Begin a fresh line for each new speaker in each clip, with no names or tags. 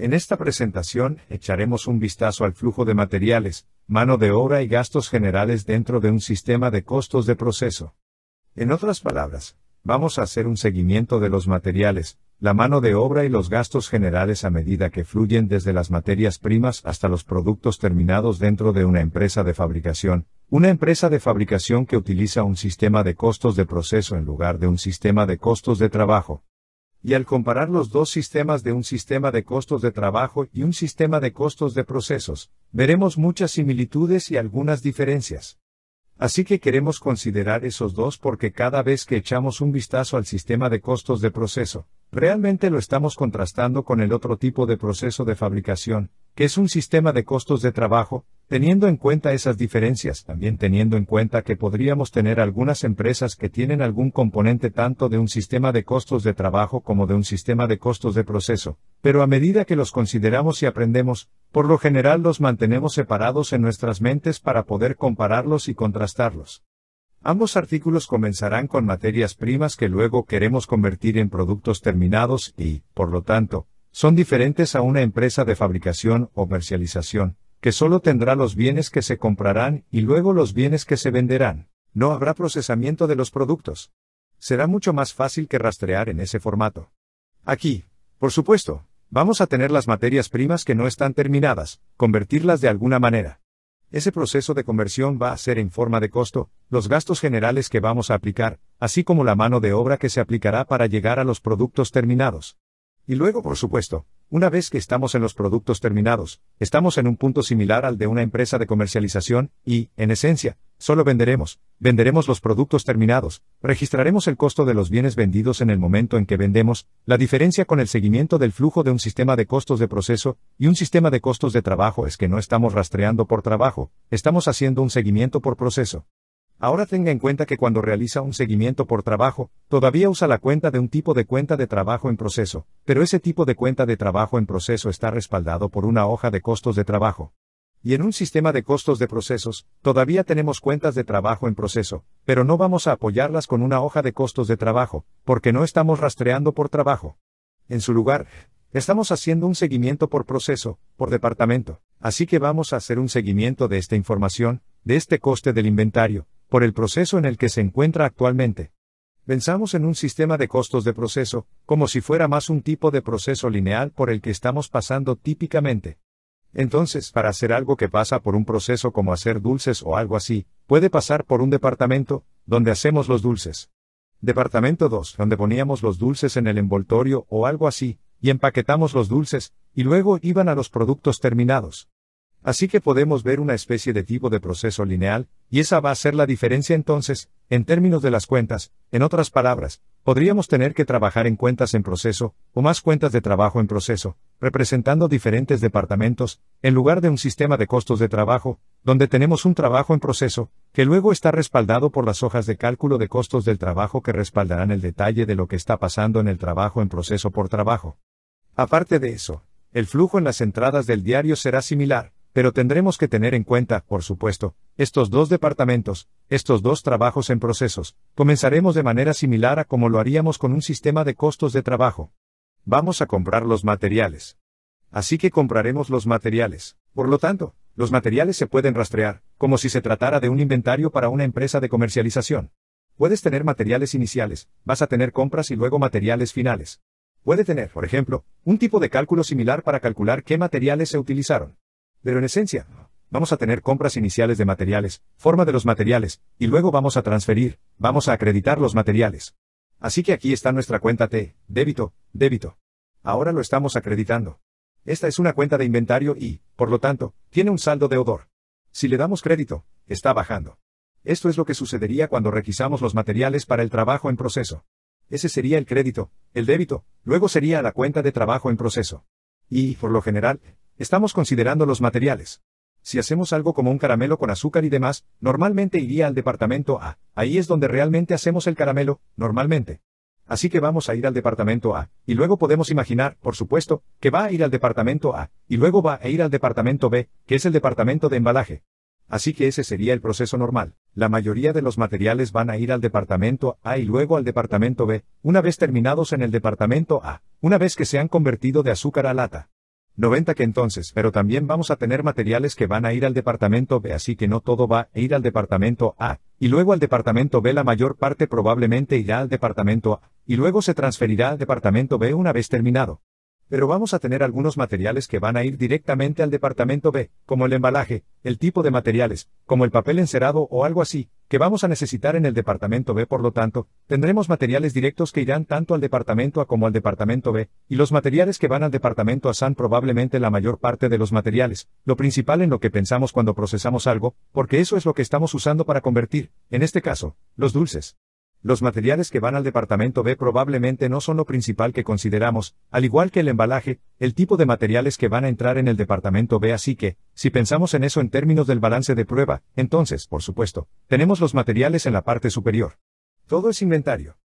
En esta presentación echaremos un vistazo al flujo de materiales, mano de obra y gastos generales dentro de un sistema de costos de proceso. En otras palabras, vamos a hacer un seguimiento de los materiales, la mano de obra y los gastos generales a medida que fluyen desde las materias primas hasta los productos terminados dentro de una empresa de fabricación, una empresa de fabricación que utiliza un sistema de costos de proceso en lugar de un sistema de costos de trabajo y al comparar los dos sistemas de un sistema de costos de trabajo y un sistema de costos de procesos, veremos muchas similitudes y algunas diferencias. Así que queremos considerar esos dos porque cada vez que echamos un vistazo al sistema de costos de proceso, realmente lo estamos contrastando con el otro tipo de proceso de fabricación, que es un sistema de costos de trabajo, Teniendo en cuenta esas diferencias, también teniendo en cuenta que podríamos tener algunas empresas que tienen algún componente tanto de un sistema de costos de trabajo como de un sistema de costos de proceso, pero a medida que los consideramos y aprendemos, por lo general los mantenemos separados en nuestras mentes para poder compararlos y contrastarlos. Ambos artículos comenzarán con materias primas que luego queremos convertir en productos terminados y, por lo tanto, son diferentes a una empresa de fabricación o comercialización que solo tendrá los bienes que se comprarán y luego los bienes que se venderán. No habrá procesamiento de los productos. Será mucho más fácil que rastrear en ese formato. Aquí, por supuesto, vamos a tener las materias primas que no están terminadas, convertirlas de alguna manera. Ese proceso de conversión va a ser en forma de costo, los gastos generales que vamos a aplicar, así como la mano de obra que se aplicará para llegar a los productos terminados. Y luego, por supuesto, una vez que estamos en los productos terminados, estamos en un punto similar al de una empresa de comercialización, y, en esencia, solo venderemos, venderemos los productos terminados, registraremos el costo de los bienes vendidos en el momento en que vendemos, la diferencia con el seguimiento del flujo de un sistema de costos de proceso y un sistema de costos de trabajo es que no estamos rastreando por trabajo, estamos haciendo un seguimiento por proceso. Ahora tenga en cuenta que cuando realiza un seguimiento por trabajo, todavía usa la cuenta de un tipo de cuenta de trabajo en proceso, pero ese tipo de cuenta de trabajo en proceso está respaldado por una hoja de costos de trabajo. Y en un sistema de costos de procesos, todavía tenemos cuentas de trabajo en proceso, pero no vamos a apoyarlas con una hoja de costos de trabajo, porque no estamos rastreando por trabajo. En su lugar, estamos haciendo un seguimiento por proceso, por departamento. Así que vamos a hacer un seguimiento de esta información, de este coste del inventario, por el proceso en el que se encuentra actualmente. Pensamos en un sistema de costos de proceso, como si fuera más un tipo de proceso lineal por el que estamos pasando típicamente. Entonces, para hacer algo que pasa por un proceso como hacer dulces o algo así, puede pasar por un departamento, donde hacemos los dulces. Departamento 2, donde poníamos los dulces en el envoltorio o algo así, y empaquetamos los dulces, y luego iban a los productos terminados. Así que podemos ver una especie de tipo de proceso lineal, y esa va a ser la diferencia entonces, en términos de las cuentas, en otras palabras, podríamos tener que trabajar en cuentas en proceso, o más cuentas de trabajo en proceso, representando diferentes departamentos, en lugar de un sistema de costos de trabajo, donde tenemos un trabajo en proceso, que luego está respaldado por las hojas de cálculo de costos del trabajo que respaldarán el detalle de lo que está pasando en el trabajo en proceso por trabajo. Aparte de eso, el flujo en las entradas del diario será similar, pero tendremos que tener en cuenta, por supuesto, estos dos departamentos, estos dos trabajos en procesos, comenzaremos de manera similar a como lo haríamos con un sistema de costos de trabajo. Vamos a comprar los materiales. Así que compraremos los materiales. Por lo tanto, los materiales se pueden rastrear, como si se tratara de un inventario para una empresa de comercialización. Puedes tener materiales iniciales, vas a tener compras y luego materiales finales. Puede tener, por ejemplo, un tipo de cálculo similar para calcular qué materiales se utilizaron. Pero en esencia, vamos a tener compras iniciales de materiales, forma de los materiales, y luego vamos a transferir, vamos a acreditar los materiales. Así que aquí está nuestra cuenta T, débito, débito. Ahora lo estamos acreditando. Esta es una cuenta de inventario y, por lo tanto, tiene un saldo deudor. Si le damos crédito, está bajando. Esto es lo que sucedería cuando requisamos los materiales para el trabajo en proceso. Ese sería el crédito, el débito, luego sería la cuenta de trabajo en proceso. Y, por lo general, Estamos considerando los materiales. Si hacemos algo como un caramelo con azúcar y demás, normalmente iría al departamento A. Ahí es donde realmente hacemos el caramelo, normalmente. Así que vamos a ir al departamento A, y luego podemos imaginar, por supuesto, que va a ir al departamento A, y luego va a ir al departamento B, que es el departamento de embalaje. Así que ese sería el proceso normal. La mayoría de los materiales van a ir al departamento A y luego al departamento B, una vez terminados en el departamento A, una vez que se han convertido de azúcar a lata. 90 que entonces, pero también vamos a tener materiales que van a ir al departamento B, así que no todo va a ir al departamento A, y luego al departamento B la mayor parte probablemente irá al departamento A, y luego se transferirá al departamento B una vez terminado. Pero vamos a tener algunos materiales que van a ir directamente al departamento B, como el embalaje, el tipo de materiales, como el papel encerado o algo así, que vamos a necesitar en el departamento B, por lo tanto, tendremos materiales directos que irán tanto al departamento A como al departamento B, y los materiales que van al departamento A son probablemente la mayor parte de los materiales, lo principal en lo que pensamos cuando procesamos algo, porque eso es lo que estamos usando para convertir, en este caso, los dulces. Los materiales que van al departamento B probablemente no son lo principal que consideramos, al igual que el embalaje, el tipo de materiales que van a entrar en el departamento B así que, si pensamos en eso en términos del balance de prueba, entonces, por supuesto, tenemos los materiales en la parte superior. Todo es inventario.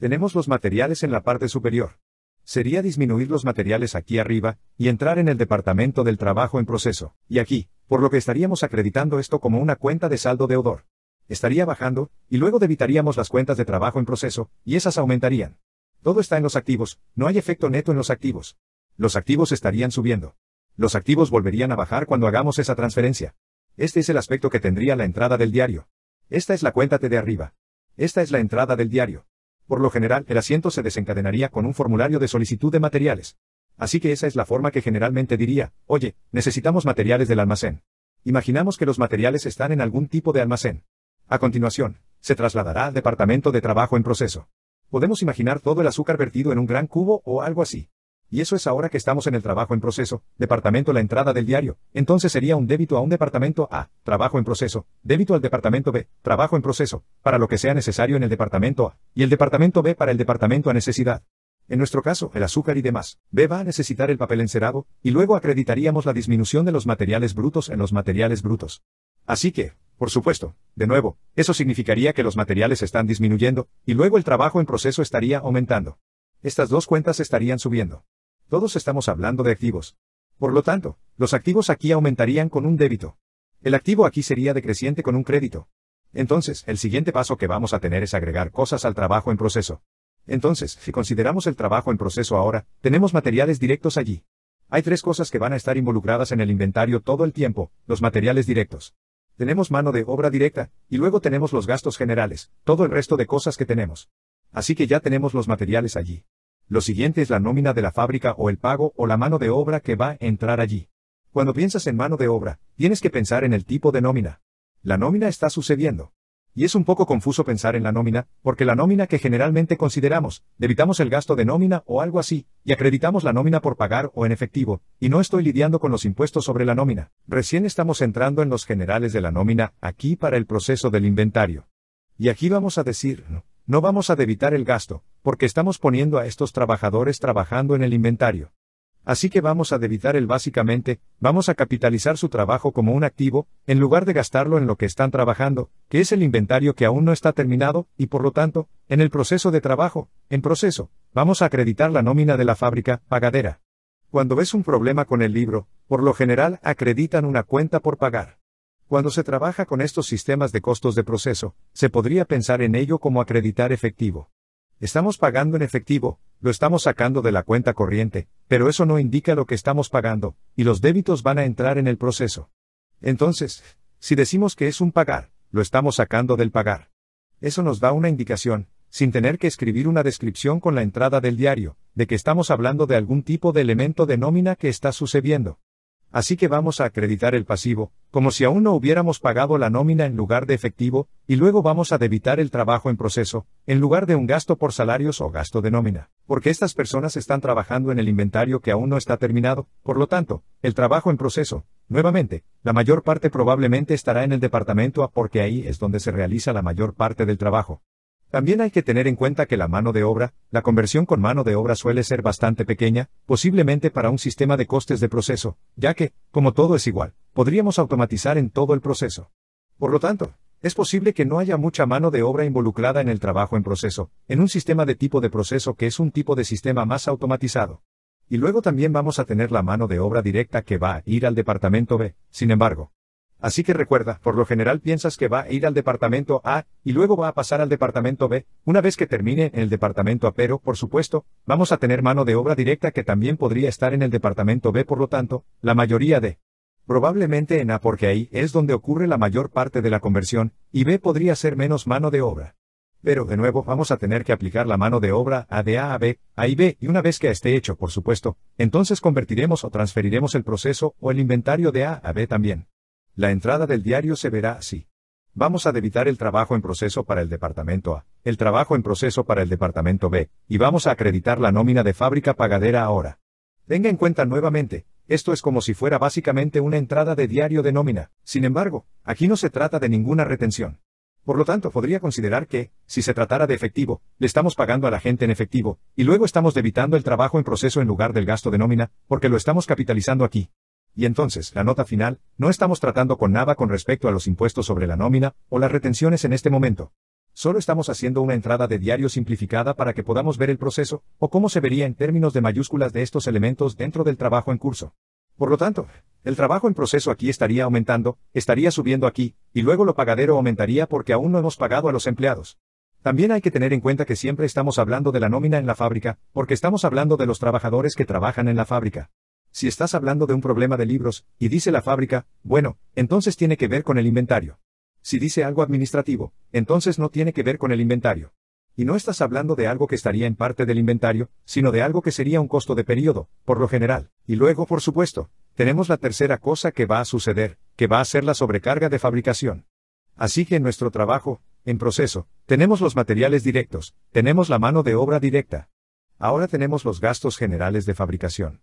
Tenemos los materiales en la parte superior. Sería disminuir los materiales aquí arriba, y entrar en el departamento del trabajo en proceso, y aquí, por lo que estaríamos acreditando esto como una cuenta de saldo odor estaría bajando, y luego debitaríamos las cuentas de trabajo en proceso, y esas aumentarían. Todo está en los activos, no hay efecto neto en los activos. Los activos estarían subiendo. Los activos volverían a bajar cuando hagamos esa transferencia. Este es el aspecto que tendría la entrada del diario. Esta es la cuenta T de arriba. Esta es la entrada del diario. Por lo general, el asiento se desencadenaría con un formulario de solicitud de materiales. Así que esa es la forma que generalmente diría, oye, necesitamos materiales del almacén. Imaginamos que los materiales están en algún tipo de almacén. A continuación, se trasladará al departamento de trabajo en proceso. Podemos imaginar todo el azúcar vertido en un gran cubo o algo así. Y eso es ahora que estamos en el trabajo en proceso, departamento la entrada del diario, entonces sería un débito a un departamento A, trabajo en proceso, débito al departamento B, trabajo en proceso, para lo que sea necesario en el departamento A, y el departamento B para el departamento a necesidad. En nuestro caso, el azúcar y demás. B va a necesitar el papel encerado, y luego acreditaríamos la disminución de los materiales brutos en los materiales brutos. Así que, por supuesto, de nuevo, eso significaría que los materiales están disminuyendo, y luego el trabajo en proceso estaría aumentando. Estas dos cuentas estarían subiendo. Todos estamos hablando de activos. Por lo tanto, los activos aquí aumentarían con un débito. El activo aquí sería decreciente con un crédito. Entonces, el siguiente paso que vamos a tener es agregar cosas al trabajo en proceso. Entonces, si consideramos el trabajo en proceso ahora, tenemos materiales directos allí. Hay tres cosas que van a estar involucradas en el inventario todo el tiempo, los materiales directos tenemos mano de obra directa, y luego tenemos los gastos generales, todo el resto de cosas que tenemos. Así que ya tenemos los materiales allí. Lo siguiente es la nómina de la fábrica o el pago o la mano de obra que va a entrar allí. Cuando piensas en mano de obra, tienes que pensar en el tipo de nómina. La nómina está sucediendo. Y es un poco confuso pensar en la nómina, porque la nómina que generalmente consideramos, debitamos el gasto de nómina o algo así, y acreditamos la nómina por pagar o en efectivo, y no estoy lidiando con los impuestos sobre la nómina. Recién estamos entrando en los generales de la nómina, aquí para el proceso del inventario. Y aquí vamos a decir, no, no vamos a debitar el gasto, porque estamos poniendo a estos trabajadores trabajando en el inventario. Así que vamos a debitar el básicamente, vamos a capitalizar su trabajo como un activo, en lugar de gastarlo en lo que están trabajando, que es el inventario que aún no está terminado, y por lo tanto, en el proceso de trabajo, en proceso, vamos a acreditar la nómina de la fábrica, pagadera. Cuando ves un problema con el libro, por lo general acreditan una cuenta por pagar. Cuando se trabaja con estos sistemas de costos de proceso, se podría pensar en ello como acreditar efectivo. Estamos pagando en efectivo, lo estamos sacando de la cuenta corriente, pero eso no indica lo que estamos pagando, y los débitos van a entrar en el proceso. Entonces, si decimos que es un pagar, lo estamos sacando del pagar. Eso nos da una indicación, sin tener que escribir una descripción con la entrada del diario, de que estamos hablando de algún tipo de elemento de nómina que está sucediendo así que vamos a acreditar el pasivo, como si aún no hubiéramos pagado la nómina en lugar de efectivo, y luego vamos a debitar el trabajo en proceso, en lugar de un gasto por salarios o gasto de nómina, porque estas personas están trabajando en el inventario que aún no está terminado, por lo tanto, el trabajo en proceso, nuevamente, la mayor parte probablemente estará en el departamento A porque ahí es donde se realiza la mayor parte del trabajo. También hay que tener en cuenta que la mano de obra, la conversión con mano de obra suele ser bastante pequeña, posiblemente para un sistema de costes de proceso, ya que, como todo es igual, podríamos automatizar en todo el proceso. Por lo tanto, es posible que no haya mucha mano de obra involucrada en el trabajo en proceso, en un sistema de tipo de proceso que es un tipo de sistema más automatizado. Y luego también vamos a tener la mano de obra directa que va a ir al departamento B, sin embargo, Así que recuerda, por lo general piensas que va a ir al departamento A, y luego va a pasar al departamento B, una vez que termine en el departamento A, pero, por supuesto, vamos a tener mano de obra directa que también podría estar en el departamento B, por lo tanto, la mayoría de probablemente en A porque ahí es donde ocurre la mayor parte de la conversión, y B podría ser menos mano de obra. Pero de nuevo vamos a tener que aplicar la mano de obra A de A a B, A y B, y una vez que esté hecho, por supuesto, entonces convertiremos o transferiremos el proceso o el inventario de A a B también. La entrada del diario se verá así. Vamos a debitar el trabajo en proceso para el departamento A, el trabajo en proceso para el departamento B, y vamos a acreditar la nómina de fábrica pagadera ahora. Tenga en cuenta nuevamente, esto es como si fuera básicamente una entrada de diario de nómina. Sin embargo, aquí no se trata de ninguna retención. Por lo tanto, podría considerar que, si se tratara de efectivo, le estamos pagando a la gente en efectivo, y luego estamos debitando el trabajo en proceso en lugar del gasto de nómina, porque lo estamos capitalizando aquí. Y entonces, la nota final, no estamos tratando con nada con respecto a los impuestos sobre la nómina, o las retenciones en este momento. Solo estamos haciendo una entrada de diario simplificada para que podamos ver el proceso, o cómo se vería en términos de mayúsculas de estos elementos dentro del trabajo en curso. Por lo tanto, el trabajo en proceso aquí estaría aumentando, estaría subiendo aquí, y luego lo pagadero aumentaría porque aún no hemos pagado a los empleados. También hay que tener en cuenta que siempre estamos hablando de la nómina en la fábrica, porque estamos hablando de los trabajadores que trabajan en la fábrica. Si estás hablando de un problema de libros, y dice la fábrica, bueno, entonces tiene que ver con el inventario. Si dice algo administrativo, entonces no tiene que ver con el inventario. Y no estás hablando de algo que estaría en parte del inventario, sino de algo que sería un costo de periodo, por lo general. Y luego, por supuesto, tenemos la tercera cosa que va a suceder, que va a ser la sobrecarga de fabricación. Así que en nuestro trabajo, en proceso, tenemos los materiales directos, tenemos la mano de obra directa. Ahora tenemos los gastos generales de fabricación.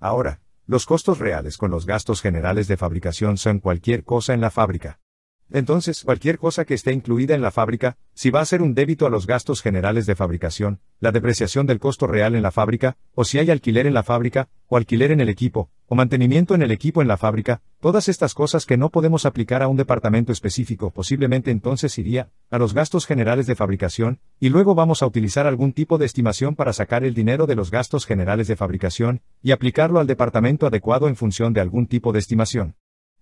Ahora, los costos reales con los gastos generales de fabricación son cualquier cosa en la fábrica. Entonces, cualquier cosa que esté incluida en la fábrica, si va a ser un débito a los gastos generales de fabricación, la depreciación del costo real en la fábrica, o si hay alquiler en la fábrica, o alquiler en el equipo, o mantenimiento en el equipo en la fábrica, todas estas cosas que no podemos aplicar a un departamento específico, posiblemente entonces iría a los gastos generales de fabricación, y luego vamos a utilizar algún tipo de estimación para sacar el dinero de los gastos generales de fabricación, y aplicarlo al departamento adecuado en función de algún tipo de estimación.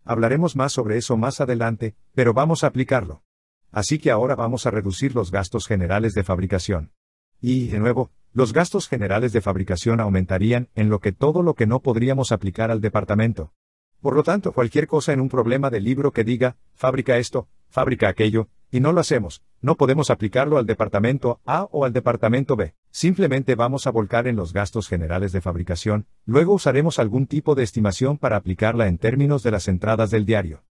Hablaremos más sobre eso más adelante, pero vamos a aplicarlo. Así que ahora vamos a reducir los gastos generales de fabricación. Y, de nuevo, los gastos generales de fabricación aumentarían en lo que todo lo que no podríamos aplicar al departamento. Por lo tanto, cualquier cosa en un problema de libro que diga, fabrica esto, fabrica aquello, y no lo hacemos, no podemos aplicarlo al departamento A o al departamento B. Simplemente vamos a volcar en los gastos generales de fabricación, luego usaremos algún tipo de estimación para aplicarla en términos de las entradas del diario.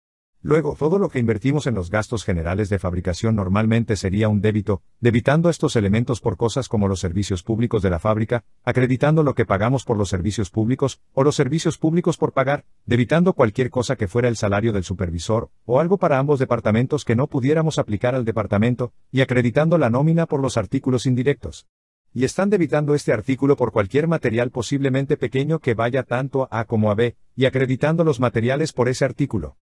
Luego, todo lo que invertimos en los gastos generales de fabricación normalmente sería un débito, debitando estos elementos por cosas como los servicios públicos de la fábrica, acreditando lo que pagamos por los servicios públicos, o los servicios públicos por pagar, debitando cualquier cosa que fuera el salario del supervisor, o algo para ambos departamentos que no pudiéramos aplicar al departamento, y acreditando la nómina por los artículos indirectos. Y están debitando este artículo por cualquier material posiblemente pequeño que vaya tanto a A como a B, y acreditando los materiales por ese artículo.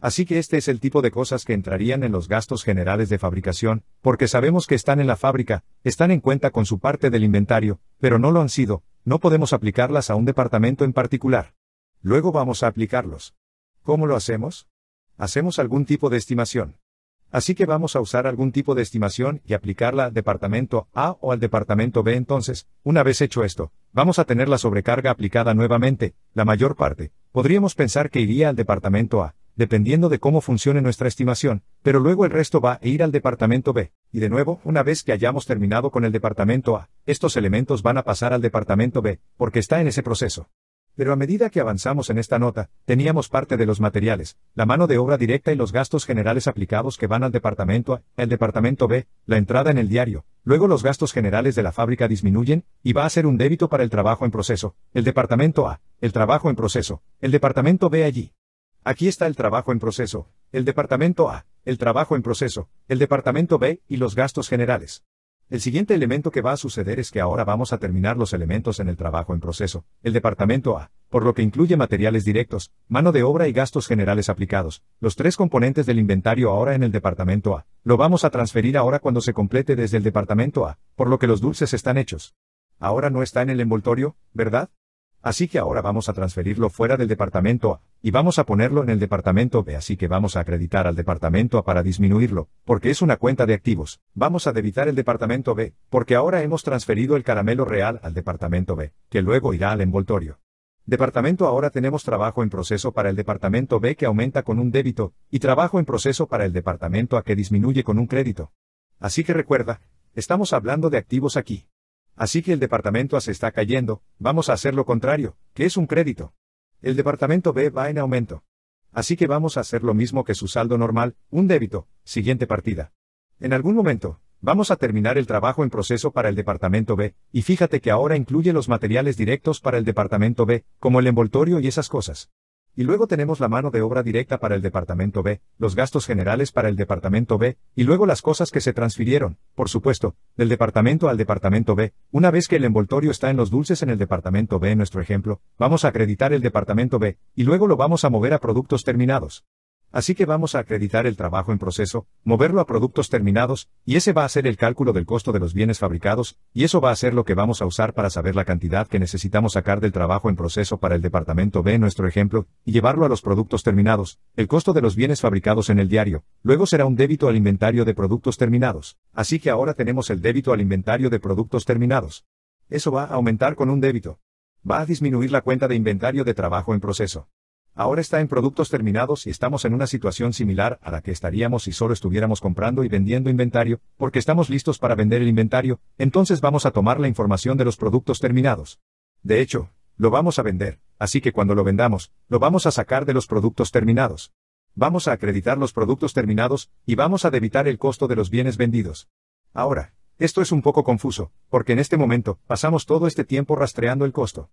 Así que este es el tipo de cosas que entrarían en los gastos generales de fabricación, porque sabemos que están en la fábrica, están en cuenta con su parte del inventario, pero no lo han sido, no podemos aplicarlas a un departamento en particular. Luego vamos a aplicarlos. ¿Cómo lo hacemos? Hacemos algún tipo de estimación. Así que vamos a usar algún tipo de estimación y aplicarla al departamento A o al departamento B. Entonces, una vez hecho esto, vamos a tener la sobrecarga aplicada nuevamente, la mayor parte, podríamos pensar que iría al departamento A, dependiendo de cómo funcione nuestra estimación, pero luego el resto va a ir al departamento B, y de nuevo, una vez que hayamos terminado con el departamento A, estos elementos van a pasar al departamento B, porque está en ese proceso. Pero a medida que avanzamos en esta nota, teníamos parte de los materiales, la mano de obra directa y los gastos generales aplicados que van al departamento A, el departamento B, la entrada en el diario, luego los gastos generales de la fábrica disminuyen, y va a ser un débito para el trabajo en proceso, el departamento A, el trabajo en proceso, el departamento B allí, Aquí está el trabajo en proceso, el departamento A, el trabajo en proceso, el departamento B y los gastos generales. El siguiente elemento que va a suceder es que ahora vamos a terminar los elementos en el trabajo en proceso, el departamento A, por lo que incluye materiales directos, mano de obra y gastos generales aplicados, los tres componentes del inventario ahora en el departamento A, lo vamos a transferir ahora cuando se complete desde el departamento A, por lo que los dulces están hechos. Ahora no está en el envoltorio, ¿verdad? Así que ahora vamos a transferirlo fuera del departamento A, y vamos a ponerlo en el departamento B, así que vamos a acreditar al departamento A para disminuirlo, porque es una cuenta de activos. Vamos a debitar el departamento B, porque ahora hemos transferido el caramelo real al departamento B, que luego irá al envoltorio. Departamento ahora tenemos trabajo en proceso para el departamento B que aumenta con un débito, y trabajo en proceso para el departamento A que disminuye con un crédito. Así que recuerda, estamos hablando de activos aquí. Así que el departamento A se está cayendo, vamos a hacer lo contrario, que es un crédito. El departamento B va en aumento. Así que vamos a hacer lo mismo que su saldo normal, un débito, siguiente partida. En algún momento, vamos a terminar el trabajo en proceso para el departamento B, y fíjate que ahora incluye los materiales directos para el departamento B, como el envoltorio y esas cosas. Y luego tenemos la mano de obra directa para el departamento B, los gastos generales para el departamento B, y luego las cosas que se transfirieron, por supuesto, del departamento al departamento B. Una vez que el envoltorio está en los dulces en el departamento B en nuestro ejemplo, vamos a acreditar el departamento B, y luego lo vamos a mover a productos terminados. Así que vamos a acreditar el trabajo en proceso, moverlo a productos terminados, y ese va a ser el cálculo del costo de los bienes fabricados, y eso va a ser lo que vamos a usar para saber la cantidad que necesitamos sacar del trabajo en proceso para el departamento B en nuestro ejemplo, y llevarlo a los productos terminados, el costo de los bienes fabricados en el diario, luego será un débito al inventario de productos terminados. Así que ahora tenemos el débito al inventario de productos terminados. Eso va a aumentar con un débito. Va a disminuir la cuenta de inventario de trabajo en proceso. Ahora está en productos terminados y estamos en una situación similar a la que estaríamos si solo estuviéramos comprando y vendiendo inventario, porque estamos listos para vender el inventario, entonces vamos a tomar la información de los productos terminados. De hecho, lo vamos a vender, así que cuando lo vendamos, lo vamos a sacar de los productos terminados. Vamos a acreditar los productos terminados, y vamos a debitar el costo de los bienes vendidos. Ahora, esto es un poco confuso, porque en este momento, pasamos todo este tiempo rastreando el costo.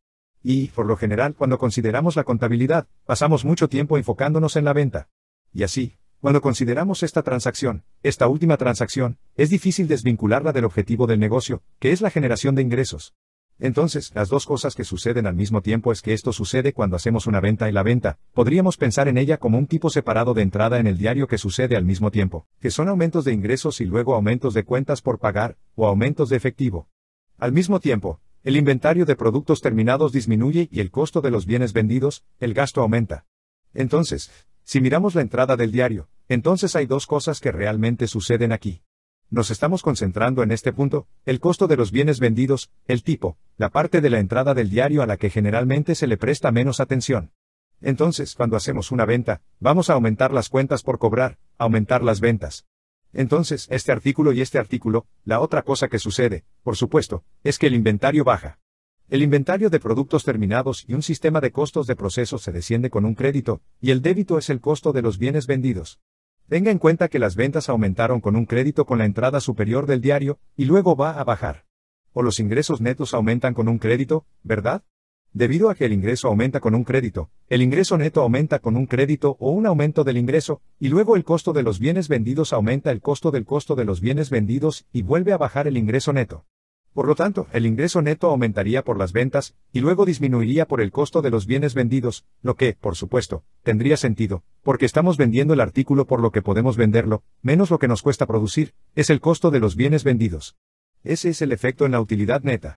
Y, por lo general, cuando consideramos la contabilidad, pasamos mucho tiempo enfocándonos en la venta. Y así, cuando consideramos esta transacción, esta última transacción, es difícil desvincularla del objetivo del negocio, que es la generación de ingresos. Entonces, las dos cosas que suceden al mismo tiempo es que esto sucede cuando hacemos una venta y la venta, podríamos pensar en ella como un tipo separado de entrada en el diario que sucede al mismo tiempo, que son aumentos de ingresos y luego aumentos de cuentas por pagar, o aumentos de efectivo. Al mismo tiempo, el inventario de productos terminados disminuye y el costo de los bienes vendidos, el gasto aumenta. Entonces, si miramos la entrada del diario, entonces hay dos cosas que realmente suceden aquí. Nos estamos concentrando en este punto, el costo de los bienes vendidos, el tipo, la parte de la entrada del diario a la que generalmente se le presta menos atención. Entonces, cuando hacemos una venta, vamos a aumentar las cuentas por cobrar, aumentar las ventas. Entonces, este artículo y este artículo, la otra cosa que sucede, por supuesto, es que el inventario baja. El inventario de productos terminados y un sistema de costos de proceso se desciende con un crédito, y el débito es el costo de los bienes vendidos. Tenga en cuenta que las ventas aumentaron con un crédito con la entrada superior del diario, y luego va a bajar. O los ingresos netos aumentan con un crédito, ¿verdad? Debido a que el ingreso aumenta con un crédito, el ingreso neto aumenta con un crédito o un aumento del ingreso, y luego el costo de los bienes vendidos aumenta el costo del costo de los bienes vendidos y vuelve a bajar el ingreso neto. Por lo tanto, el ingreso neto aumentaría por las ventas, y luego disminuiría por el costo de los bienes vendidos, lo que, por supuesto, tendría sentido, porque estamos vendiendo el artículo por lo que podemos venderlo, menos lo que nos cuesta producir, es el costo de los bienes vendidos. Ese es el efecto en la utilidad neta.